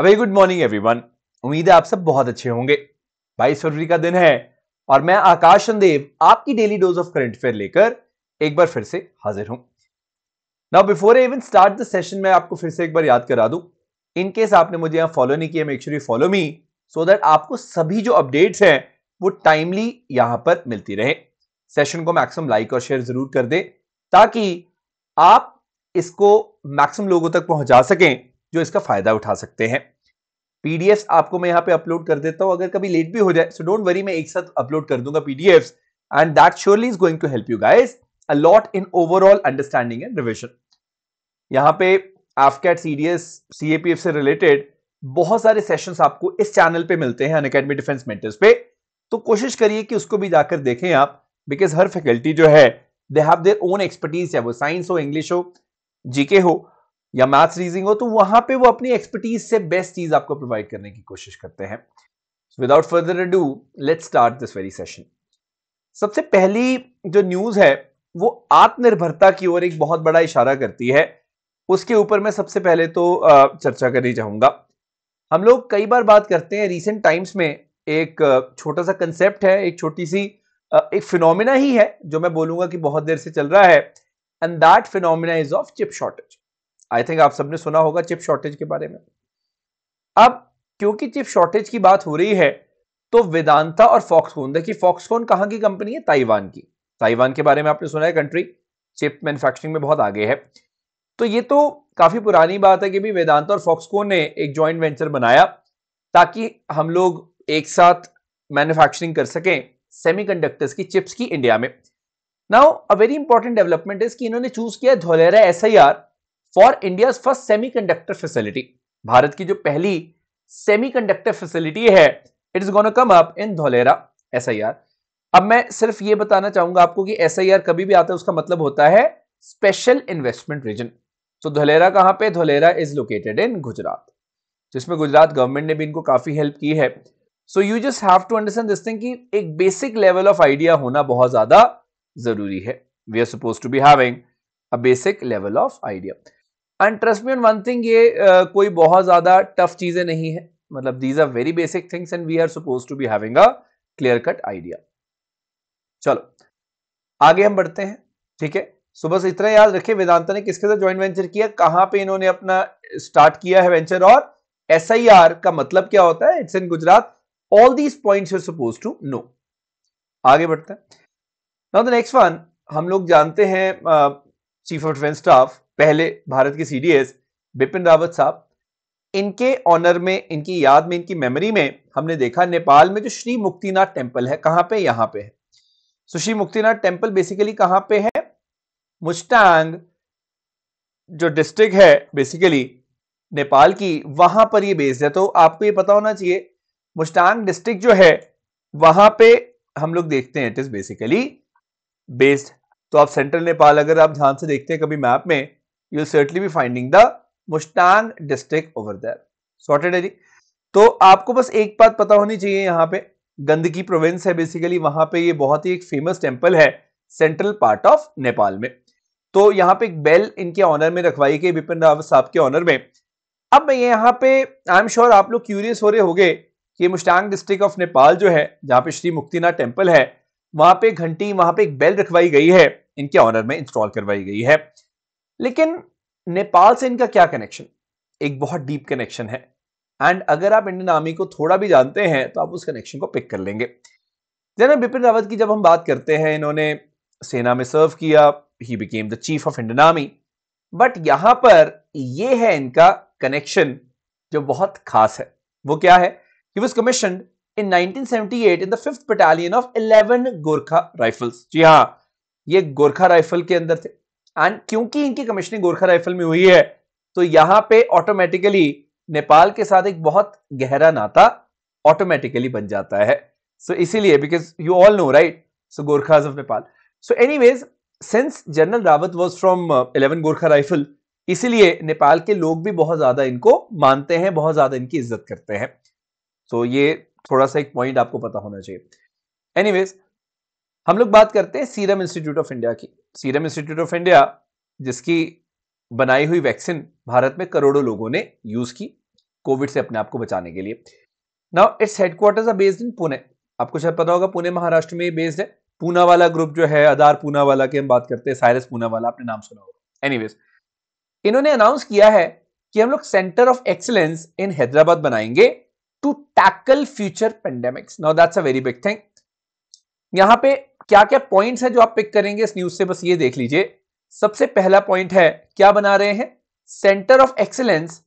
Very good morning everyone उम्मीद है आप सब बहुत अच्छे होंगे बाईस फरवरी का दिन है और मैं आकाश संदेव आपकी daily dose of current affair लेकर एक बार फिर से हाजिर हूं now before even start the session मैं आपको फिर से एक बार याद करा दूं इन केस आपने मुझे यहां फॉलो नहीं किया make sure you follow me so that आपको सभी जो अपडेट्स हैं वो टाइमली यहां पर मिलती रहे सेशन को मैक्सिमम लाइक और शेयर जरूर कर दे ताकि आप इसको मैक्सिमम लोगों तक पहुंचा सकें जो इसका फायदा उठा सकते हैं पीडीएफ आपको मैं यहाँ पे अपलोड कर देता हूँ अगर कभी लेट भी हो जाए सो डोंट वरी मैं एक साथ अपलोड कर दूंगा PDF and that surely is going to help you guys a lot in overall understanding and revision यहाँ पे C C D S A P F से रिलेटेड बहुत सारे सेशन आपको इस चैनल पे मिलते हैं अनकेडमी डिफेंस मेंटर्स पे तो कोशिश करिए कि उसको भी जाकर देखें आप बिकॉज हर फैकल्टी जो है they have their own expertise चाहे वो साइंस हो इंग्लिश हो जीके हो या मैथ्स रीजनिंग हो तो वहां पे वो अपनी एक्सपर्टीज से बेस्ट चीज आपको प्रोवाइड करने की कोशिश करते हैं without further do let start this very session सबसे पहली जो न्यूज है वो आत्मनिर्भरता की ओर एक बहुत बड़ा इशारा करती है उसके ऊपर मैं सबसे पहले तो चर्चा करनी चाहूंगा हम लोग कई बार बात करते हैं रिसेंट टाइम्स में एक छोटा सा कंसेप्ट है एक छोटी सी एक फिनोमिना ही है जो मैं बोलूंगा कि बहुत देर से चल रहा है and that phenomena is of chip shortage I think आप सबने सुना होगा चिप शॉर्टेज के बारे में अब क्योंकि चिप शॉर्टेज की बात हो रही है तो वेदांता और फॉक्सकोन देखिए फॉक्सकोन कहां की कंपनी है ताइवान की ताइवान के बारे में आपने सुना है कंट्री चिप मैन्युफैक्चरिंग में बहुत आगे है तो ये तो काफी पुरानी बात है कि भी वेदांता और फॉक्सकोन ने एक ज्वाइंट वेंचर बनाया ताकि हम लोग एक साथ मैन्युफैक्चरिंग कर सकें सेमीकंडक्टर्स की चिप्स की इंडिया में now a very important development is कि इन्होंने चूज किया Dholera S I R for India first semiconductor facility Bharat की जो पहली सेमीकंडक्टर फैसिलिटी है it is gonna come up in Dholera S अब मैं सिर्फ ये बताना चाहूंगा आपको कि एस कभी भी आता है उसका मतलब होता है स्पेशल इन्वेस्टमेंट रीजन तो धोलेरा कहां पे Dholera is located in Gujarat जिसमें गुजरात गवर्नमेंट ने भी इनको काफी हेल्प की है so you just have to understand this thing कि एक बेसिक लेवल ऑफ आइडिया होना बहुत ज्यादा जरूरी है we are suppose to be having a basic level of idea and trust me on one thing ये कोई बहुत ज्यादा टफ चीजें नहीं है मतलब these are very basic things and we are suppose to be having a clear cut idea चलो आगे हम बढ़ते हैं ठीक है सो बस इतना याद रखिए वेदांता ने किसके साथ ज्वाइंट वेंचर किया कहां पे इन्होंने अपना स्टार्ट किया है वेंचर और एस का मतलब क्या होता है it's in Gujarat all these points you're suppose to know आगे बढ़ते हैं नाउ द नेक्स्ट वन हम लोग जानते हैं चीफ ऑफ डिफेंस स्टाफ पहले भारत के सीडीएस बिपिन रावत साहब इनके ऑनर में इनकी याद में इनकी मेमोरी में हमने देखा नेपाल में जो श्री मुक्तिनाथ टेम्पल है कहां पे यहां पे है so Shri Muktinath temple basically कहां पे है मुस्टांग जो डिस्ट्रिक्ट है बेसिकली नेपाल की वहां पर ये बेस्ड है तो आपको ये पता होना चाहिए मुस्टांग डिस्ट्रिक्ट जो है वहां पे हम लोग देखते हैं इट इज बेसिकली बेस्ड तो आप सेंट्रल नेपाल अगर आप ध्यान से देखते हैं कभी मैप में you'll certainly be finding the Mustang district over there. Sorted है जी तो आपको बस एक बात पता होनी चाहिए यहाँ पे गंदगी प्रोविंस है बेसिकली वहां पे ये बहुत ही एक फेमस टेम्पल है सेंट्रल पार्ट ऑफ नेपाल में तो यहाँ पे एक बेल इनके ऑनर में रखवाई गई बिपिन रावत साहब के ऑनर में अब मैं यहाँ पे आई एम श्योर आप लोग क्यूरियस हो रहे होंगे कि मुस्टांग डिस्ट्रिक्ट ऑफ नेपाल जो है जहाँ पे श्री मुक्तिनाथ टेम्पल है वहां पे घंटी वहां पे एक बेल रखवाई गई है इनके ऑनर में इंस्टॉल करवाई गई है लेकिन नेपाल से इनका क्या कनेक्शन एक बहुत डीप कनेक्शन है एंड अगर आप इंडियन आर्मी को थोड़ा भी जानते हैं तो आप उस कनेक्शन को पिक कर लेंगे जनरल बिपिन रावत की जब हम बात करते हैं इन्होंने सेना में सर्व किया he became the chief of Indian army but यहां पर यह है इनका कनेक्शन जो बहुत खास है वो क्या है he was commission in 1978 in the fifth battalion of 11 Gorkha rifles जी हाँ ये गोरखा राइफल के अंदर थे एंड क्योंकि इनकी कमिश्निंग गोरखा राइफल में हुई है तो यहां पे ऑटोमेटिकली नेपाल के साथ एक बहुत गहरा नाता ऑटोमेटिकली बन जाता है सो so, इसीलिए because you all know right so Gorkhas of Nepal so anyways since general Rawat was from eleven Gorkha rifle इसीलिए नेपाल के लोग भी बहुत ज्यादा इनको मानते हैं बहुत ज्यादा इनकी इज्जत करते हैं तो so, ये थोड़ा सा एक पॉइंट आपको पता होना चाहिए एनीवेज हम लोग बात करते हैं सीरम इंस्टीट्यूट ऑफ इंडिया की सीरम इंस्टीट्यूट ऑफ इंडिया जिसकी बनाई हुई वैक्सीन भारत में करोड़ों लोगों ने यूज की कोविड से अपने आप को बचाने के लिए now it's headquarters are based in Pune आपको शायद पता होगा पुणे महाराष्ट्र में बेस्ड है पूना वाला ग्रुप जो है आधार पूना वाला की हम बात करते हैं साइरस पूना वाला आपने नाम सुना होगा एनीवेज इन्होंने अनाउंस किया है कि हम लोग centre of excellence in Hyderabad बनाएंगे to tackle future pandemics now that's a very big thing यहां पे क्या क्या पॉइंट्स हैं जो आप पिक करेंगे इस न्यूज से बस ये देख लीजिए सबसे पहला पॉइंट है क्या बना रहे हैं centre of excellence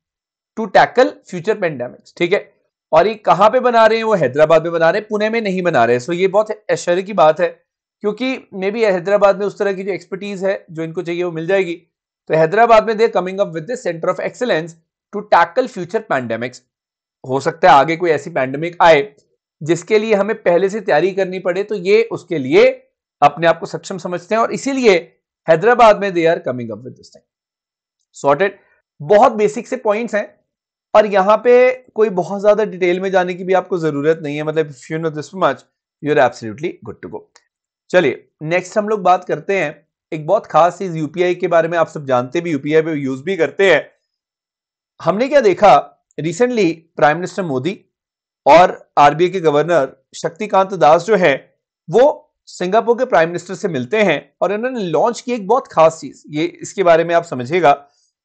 to tackle future pandemic ठीक है और ये कहां पे बना रहे हैं वो हैदराबाद में बना रहे हैं पुणे में नहीं बना रहे हैं सो ये बहुत ऐश्वर्य की बात है क्योंकि मे बी हैदराबाद में उस तरह की जो एक्सपर्टीज है जो इनको चाहिए वो मिल जाएगी तो हैदराबाद में they coming up with centre of excellence to tackle future pandemics हो सकता है आगे कोई ऐसी पैंडेमिक आए जिसके लिए हमें पहले से तैयारी करनी पड़े तो ये उसके लिए अपने आप को सक्षम समझते हैं और इसीलिए हैदराबाद में they are coming up with this thing sorted बहुत बेसिक से पॉइंट्स हैं और यहां पे कोई बहुत ज्यादा डिटेल में जाने की भी आपको जरूरत नहीं है मतलब if you know this much you are absolutely good to go चलिए नेक्स्ट हम लोग बात करते हैं एक बहुत खास चीज यूपीआई के बारे में आप सब जानते भी यूपीआई पे यूज भी करते हैं हमने क्या देखा रिसेंटली प्राइम मिनिस्टर मोदी और आरबीआई के गवर्नर शक्तिकांत दास जो है वो सिंगापुर के प्राइम मिनिस्टर से मिलते हैं और इन्होंने लॉन्च की एक बहुत खास चीज ये इसके बारे में आप समझिएगा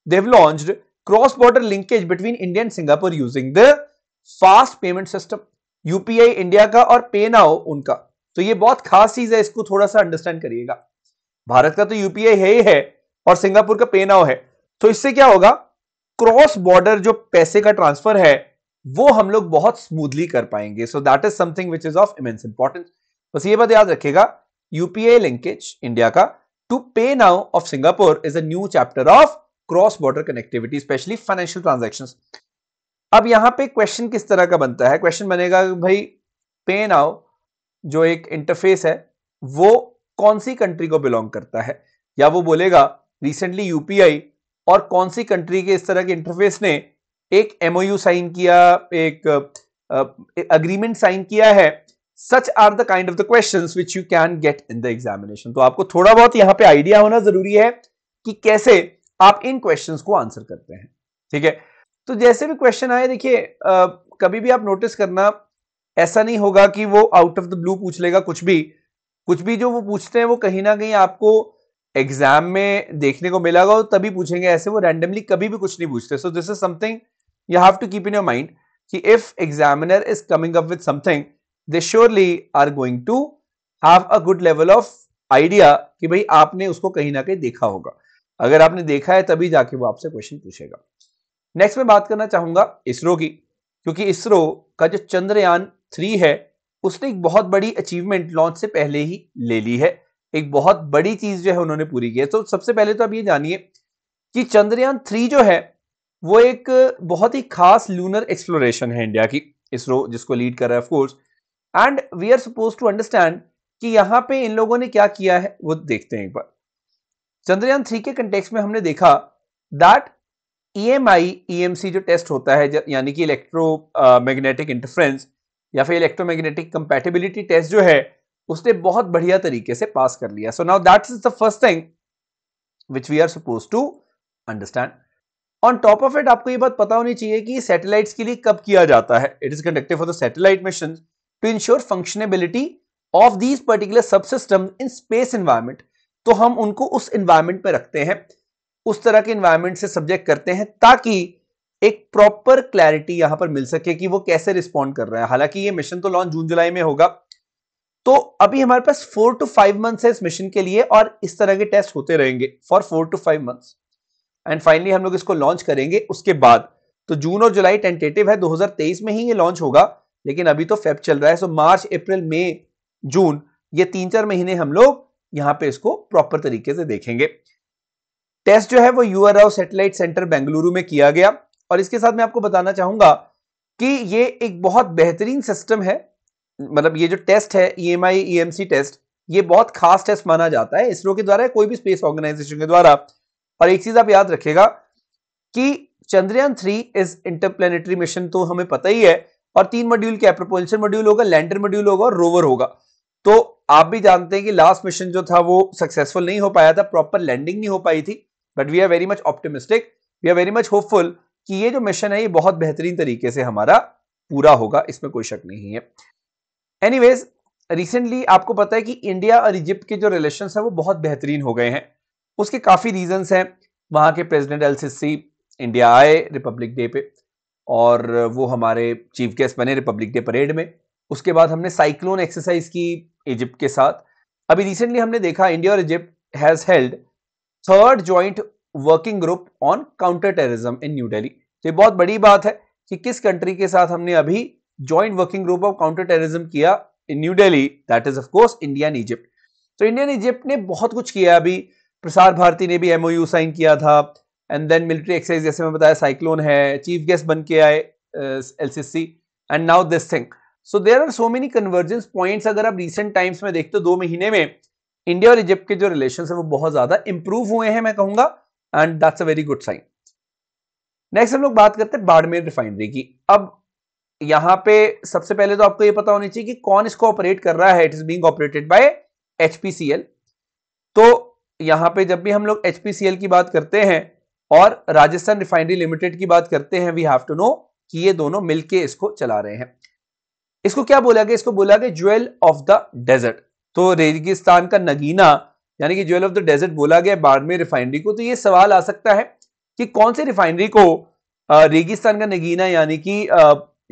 they've launch cross border linkage between India and Singapore using the fast payment system UPI India का और पे नाउ उनका तो ये बहुत खास चीज है इसको थोड़ा सा अंडरस्टैंड करिएगा भारत का तो यूपीआई है ही है और सिंगापुर का पे नाउ है तो इससे क्या होगा क्रॉस बॉर्डर जो पैसे का ट्रांसफर है वो हम लोग बहुत स्मूथली कर पाएंगे so that is something which is of immense importance बस ये बात याद रखेगा यूपीए लिंकेज इंडिया का to PayNow of Singapore is a new chapter of cross border connectivity specially financial transaction अब यहां पे क्वेश्चन किस तरह का बनता है क्वेश्चन बनेगा भाई पे नाउ जो एक इंटरफेस है वो कौन सी कंट्री को बिलोंग करता है या वो बोलेगा रिसेंटली यूपीआई और कौन सी कंट्री के इस तरह के इंटरफेस ने एक एमओयू साइन किया एक अग्रीमेंट साइन किया है such are the kind of the question which you can get in the examination तो आपको थोड़ा बहुत यहां पे आइडिया होना जरूरी है कि कैसे आप इन क्वेश्चन को आंसर करते हैं ठीक है तो जैसे भी क्वेश्चन आए देखिए कभी भी आप नोटिस करना ऐसा नहीं होगा कि वो आउट ऑफ द ब्लू पूछ लेगा कुछ भी कुछ भी जो वो पूछते हैं वो कहीं ना कहीं आपको एग्जाम में देखने को मिला और तभी पूछेंगे ऐसे वो रैंडमली कभी भी कुछ नहीं पूछते so this is something you have to keep in your mind if examiner is coming up with something they surely are going to have a good level of idea कि भाई आपने उसको कहीं ना कहीं देखा होगा अगर आपने देखा है तभी जाके वो आपसे क्वेश्चन पूछेगा नेक्स्ट मैं बात करना चाहूंगा इसरो की क्योंकि इसरो का जो चंद्रयान थ्री है उसने एक बहुत बड़ी अचीवमेंट लॉन्च से पहले ही ले ली है एक बहुत बड़ी चीज जो है उन्होंने पूरी की है तो सबसे पहले तो आप ये जानिए कि चंद्रयान थ्री जो है वो एक बहुत ही खास लूनर एक्सप्लोरेशन है इंडिया की इसरो जिसको लीड कर रहा है of course and we are suppose to understand कि यहां पे इन लोगों ने क्या किया है वो देखते हैं एक बार चंद्रयान थ्री के कंटेक्स में हमने देखा that E M I E M C जो टेस्ट होता है यानी कि इलेक्ट्रो मैग्नेटिक इंटरफ्रेंस या फिर इलेक्ट्रोमैग्नेटिक कंपेटेबिलिटी टेस्ट जो है उसने बहुत बढ़िया तरीके से पास कर लिया so now that is the first thing which we are suppose to understand on top of it आपको ये बात पता होनी चाहिए कि सैटेलाइट्स के लिए कब किया जाता है it is conducted for the satellite mission to ensure functionability of these particular sub system in space environment तो हम उनको उस इन्वायरमेंट पर रखते हैं उस तरह के इन्वायरमेंट से सब्जेक्ट करते हैं ताकि एक प्रॉपर क्लैरिटी यहां पर मिल सके कि वो कैसे रिस्पॉन्ड कर रहे हैं हालांकि ये मिशन तो लॉन्च जून जुलाई में होगा तो अभी हमारे पास फोर टू फाइव मंथ्स है इस मिशन के लिए और इस तरह के टेस्ट होते रहेंगे for four two five months and finally हम लोग इसको लॉन्च करेंगे उसके बाद तो जून और जुलाई टेंटेटिव है 2023 में ही ये लॉन्च होगा लेकिन अभी तो फेब चल रहा है सो मार्च अप्रैल मई जून ये तीन चार महीने हम लोग यहाँ पे इसको प्रॉपर तरीके से देखेंगे टेस्ट जो है वो U R satellite centre Bengaluru में किया गया और इसके साथ मैं आपको बताना चाहूंगा कि ये एक बहुत बेहतरीन सिस्टम है मतलब ये जो टेस्ट है E M I E M C test ये बहुत खास टेस्ट माना जाता है इसरो के द्वारा कोई भी स्पेस ऑर्गेनाइजेशन के द्वारा और एक चीज आप याद रखेगा कि Chandrayaan three is interplanetary mission तो हमें पता ही है और तीन मॉड्यूल क्या है मॉड्यूल होगा लैंडर मॉड्यूल होगा और रोवर होगा तो आप भी जानते हैं कि लास्ट मिशन जो था वो सक्सेसफुल नहीं हो पाया था प्रॉपर लैंडिंग नहीं हो पाई थी but we are very much optimistic we are very much hopeful कि ये जो मिशन है ये बहुत बेहतरीन तरीके से हमारा पूरा होगा इसमें कोई शक नहीं है एनीवेज रिसेंटली आपको पता है कि इंडिया और इजिप्ट के जो रिलेशन है वो बहुत बेहतरीन हो गए हैं उसके काफ़ी रीजंस हैं वहाँ के प्रेसिडेंट एल इंडिया आए रिपब्लिक डे पे और वो हमारे चीफ गेस्ट बने रिपब्लिक डे परेड में उसके बाद हमने साइक्लोन एक्सरसाइज की इजिप्ट के साथ अभी रिसेंटली हमने देखा इंडिया और Egypt has held third joint working group on counter terrorism in New Delhi तो ये बहुत बड़ी बात है कि किस कंट्री के साथ हमने अभी joint working group of counter terrorism किया in New Delhi that is of course India and Egypt तो इंडिया एंड इजिप्ट ने बहुत कुछ किया अभी प्रसार भारती ने भी एम साइन किया था एंड देन मिलिट्री एक्साइज जैसे मैं बताया साइक्लोन है चीफ गेस्ट बन के आए El and now this thing so there are so many convergence points अगर आप रिसेंट टाइम्स में देखते हो दो महीने में इंडिया और इजिप्ट के जो रिलेशन है वो बहुत ज्यादा इंप्रूव हुए हैं मैं कहूंगा and that's a very good sign next हम लोग बात करते हैं बाड़मेर रिफाइनरी की अब यहां पे सबसे पहले तो आपको ये पता होना चाहिए कि कौन इसको ऑपरेट कर रहा है it is being operated by HPCL तो यहाँ पे जब भी हम लोग एच की बात करते हैं और राजस्थान रिफाइनरी लिमिटेड की बात करते हैं वी हैव टू नो कि ये दोनों मिलके इसको चला रहे हैं इसको क्या बोला गया इसको बोला गया ज्वेल ऑफ द डेजर्ट तो रेगिस्तान का नगीना यानी कि ज्वेल ऑफ द डेजर्ट बोला गया बाड़मेर रिफाइनरी को तो ये सवाल आ सकता है कि कौन सी रिफाइनरी को रेगिस्तान का नगीना यानी कि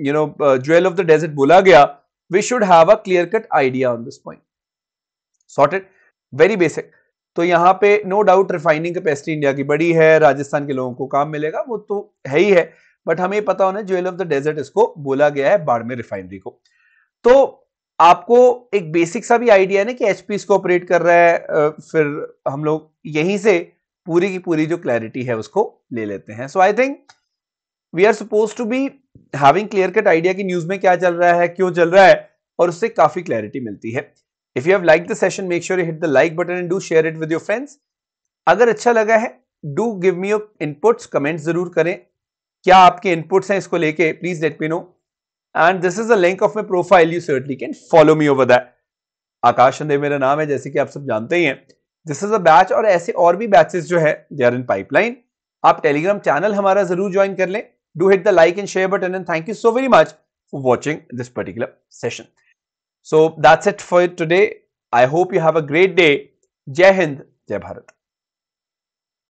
you know jewel of the desert बोला गया we should have a clear cut idea on this point sorted very basic तो यहाँ पे no doubt refining capacity India की बड़ी है राजस्थान के लोगों को काम मिलेगा वो तो है ही है बट हमें पता होना ज्वेल ऑफ द डेजर्ट इसको बोला गया है बाड़मेर रिफाइनरी को तो आपको एक बेसिक सा भी आइडिया है ना कि एचपी इसको ऑपरेट कर रहा है फिर हम लोग यहीं से पूरी की पूरी जो क्लैरिटी है उसको ले लेते हैं so I think we are suppose to be having clear cut idea की न्यूज में क्या चल रहा है क्यों चल रहा है और उससे काफी क्लैरिटी मिलती है if you have like the session make sure you hit the like button and do share it with your friends अगर अच्छा लगा है do give me your inputs comment जरूर करें क्या आपके इनपुट्स हैं इसको लेके please let me know and this is the link of my profile you certainly can follow me over that Akash Ande मेरा नाम है जैसे कि आप सब जानते ही हैं दिस इज अ बैच और ऐसे और भी बैचेस जो है दे आर इन पाइपलाइन आप टेलीग्राम चैनल हमारा जरूर ज्वाइन कर लें do hit the like and share button and thank you so very much for watching this particular session So that's it for today. I hope you have a great day. Jai Hind, Jai Bharat.